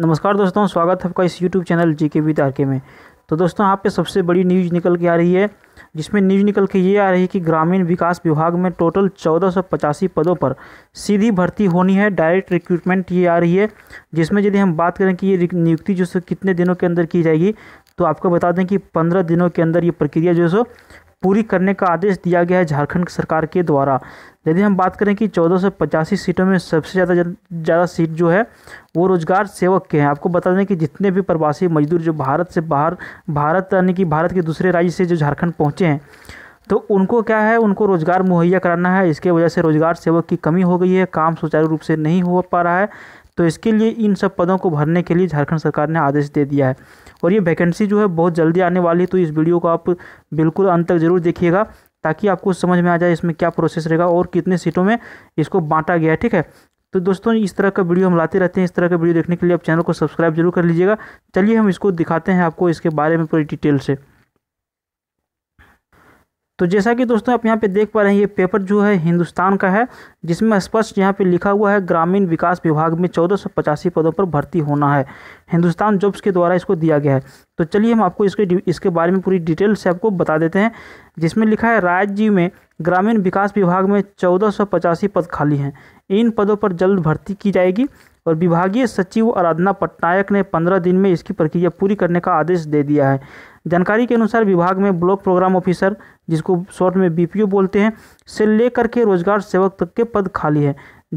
नमस्कार दोस्तों स्वागत है आपका इस यूट्यूब चैनल जी के विद आर के में तो दोस्तों यहाँ पे सबसे बड़ी न्यूज़ निकल के आ रही है जिसमें न्यूज़ निकल के ये आ रही है कि ग्रामीण विकास विभाग में टोटल चौदह पदों पर सीधी भर्ती होनी है डायरेक्ट रिक्रूटमेंट ये आ रही है जिसमें यदि हम बात करें कि ये नियुक्ति जो सो कितने दिनों के अंदर की जाएगी तो आपको बता दें कि पंद्रह दिनों के अंदर ये प्रक्रिया जो सो पूरी करने का आदेश दिया गया है झारखंड सरकार के द्वारा यदि हम बात करें कि चौदह सौ पचासी सीटों में सबसे ज़्यादा ज़्यादा सीट जो है वो रोजगार सेवक के हैं आपको बता दें कि जितने भी प्रवासी मजदूर जो भारत से बाहर भारत यानी कि भारत के दूसरे राज्य से जो झारखंड पहुँचे हैं तो उनको क्या है उनको रोज़गार मुहैया कराना है इसके वजह से रोज़गार सेवक की कमी हो गई है काम सुचारू रूप से नहीं हो पा रहा है तो इसके लिए इन सब पदों को भरने के लिए झारखंड सरकार ने आदेश दे दिया है और ये वैकेंसी जो है बहुत जल्दी आने वाली है तो इस वीडियो को आप बिल्कुल अंत तक ज़रूर देखिएगा ताकि आपको समझ में आ जाए इसमें क्या प्रोसेस रहेगा और कितने सीटों में इसको बांटा गया ठीक है तो दोस्तों इस तरह का वीडियो हम लाते रहते हैं इस तरह का वीडियो देखने के लिए आप चैनल को सब्सक्राइब जरूर कर लीजिएगा चलिए हम इसको दिखाते हैं आपको इसके बारे में पूरी डिटेल से तो जैसा कि दोस्तों आप यहाँ पे देख पा रहे हैं ये पेपर जो है हिंदुस्तान का है जिसमें स्पष्ट यहाँ पे लिखा हुआ है ग्रामीण विकास विभाग में चौदह सौ पचासी पदों पर भर्ती होना है हिंदुस्तान जॉब्स के द्वारा इसको दिया गया है तो चलिए हम आपको इसके इसके बारे में पूरी डिटेल से आपको बता देते हैं जिसमें लिखा है राज्य में ग्रामीण विकास विभाग में चौदह सौ पचासी पद खाली हैं इन पदों पर जल्द भर्ती की जाएगी और विभागीय सचिव आराधना पटनायक ने पंद्रह दिन में इसकी प्रक्रिया पूरी करने का आदेश दे दिया है जानकारी के अनुसार विभाग में ब्लॉक प्रोग्राम ऑफिसर जिसको शॉर्ट में बी बोलते हैं से लेकर के रोजगार सेवक तक के पद खाली है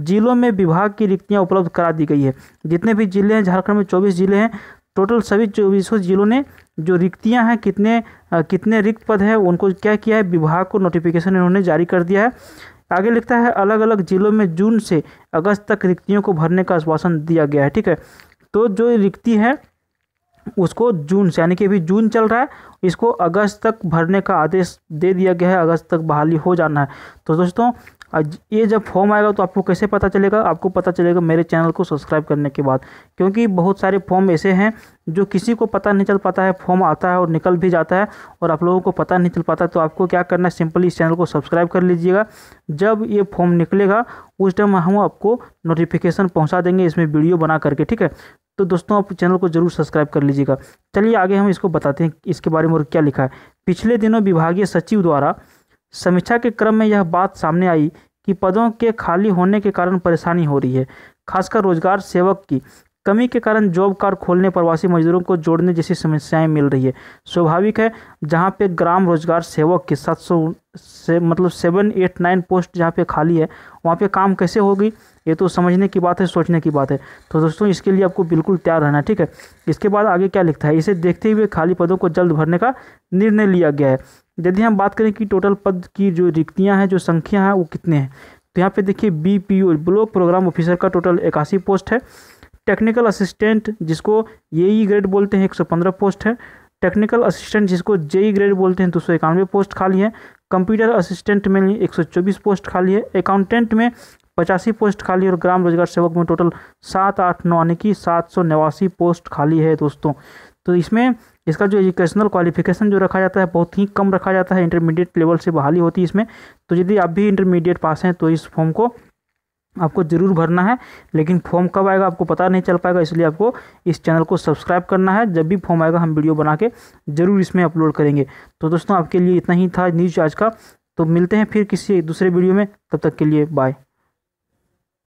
जिलों में विभाग की रिक्तियाँ उपलब्ध करा दी गई है जितने भी जिले हैं झारखंड में चौबीस जिले हैं टोटल सभी चौबीसों जिलों ने जो रिक्तियां हैं कितने आ, कितने रिक्त पद हैं उनको क्या किया है विभाग को नोटिफिकेशन इन्होंने जारी कर दिया है आगे लिखता है अलग अलग जिलों में जून से अगस्त तक रिक्तियों को भरने का आश्वासन दिया गया है ठीक है तो जो रिक्ति है उसको जून से यानी कि अभी जून चल रहा है इसको अगस्त तक भरने का आदेश दे दिया गया है अगस्त तक बहाली हो जाना है तो दोस्तों ये जब फॉर्म आएगा तो आपको कैसे पता चलेगा आपको पता चलेगा मेरे चैनल को सब्सक्राइब करने के बाद क्योंकि बहुत सारे फॉर्म ऐसे हैं जो किसी को पता नहीं चल पाता है फॉर्म आता है और निकल भी जाता है और आप लोगों को पता नहीं चल पाता तो आपको क्या करना है सिंपली इस चैनल को सब्सक्राइब कर लीजिएगा जब ये फॉर्म निकलेगा उस टाइम हम आपको नोटिफिकेशन पहुँचा देंगे इसमें वीडियो बना करके ठीक है तो दोस्तों आप चैनल को जरूर सब्सक्राइब कर लीजिएगा चलिए आगे हम इसको बताते हैं इसके बारे में और क्या लिखा है पिछले दिनों विभागीय सचिव द्वारा समीक्षा के क्रम में यह बात सामने आई कि पदों के खाली होने के कारण परेशानी हो रही है खासकर रोजगार सेवक की कमी के कारण जॉब कार्ड खोलने प्रवासी मजदूरों को जोड़ने जैसी समस्याएं मिल रही है स्वाभाविक है जहां पे ग्राम रोजगार सेवक के सात सौ से मतलब सेवन एट नाइन पोस्ट जहां पे खाली है वहां पे काम कैसे होगी ये तो समझने की बात है सोचने की बात है तो दोस्तों इसके लिए आपको बिल्कुल तैयार रहना ठीक है इसके बाद आगे क्या लिखता है इसे देखते हुए खाली पदों को जल्द भरने का निर्णय लिया गया है यदि हम बात करें कि टोटल पद की जो रिक्तियां हैं जो संख्या हैं वो कितने हैं तो यहाँ पे देखिए B P O block program officer का टोटल इक्यासी पोस्ट है टेक्निकल असिस्टेंट जिसको ए ग्रेड e बोलते हैं एक सौ पंद्रह पोस्ट है टेक्निकल असिस्टेंट जिसको जेई ग्रेड e बोलते हैं दो सौ इक्यानवे पोस्ट खाली है कंप्यूटर असिस्टेंट में एक सौ चौबीस पोस्ट खाली है अकाउंटेंट में पचासी पोस्ट खाली है और ग्राम रोजगार सेवक में टोटल सात आठ नौ यानी कि सात सौ नवासी पोस्ट खाली है दोस्तों तो इसमें इसका जो एजुकेशनल क्वालिफिकेशन जो रखा जाता है बहुत ही कम रखा जाता है इंटरमीडिएट लेवल से बहाली होती है इसमें तो यदि आप भी इंटरमीडिएट पास हैं तो इस फॉर्म को आपको ज़रूर भरना है लेकिन फॉर्म कब आएगा आपको पता नहीं चल पाएगा इसलिए आपको इस चैनल को सब्सक्राइब करना है जब भी फॉर्म आएगा हम वीडियो बना के ज़रूर इसमें अपलोड करेंगे तो दोस्तों आपके लिए इतना ही था न्यूज आज का तो मिलते हैं फिर किसी दूसरे वीडियो में तब तक के लिए बाय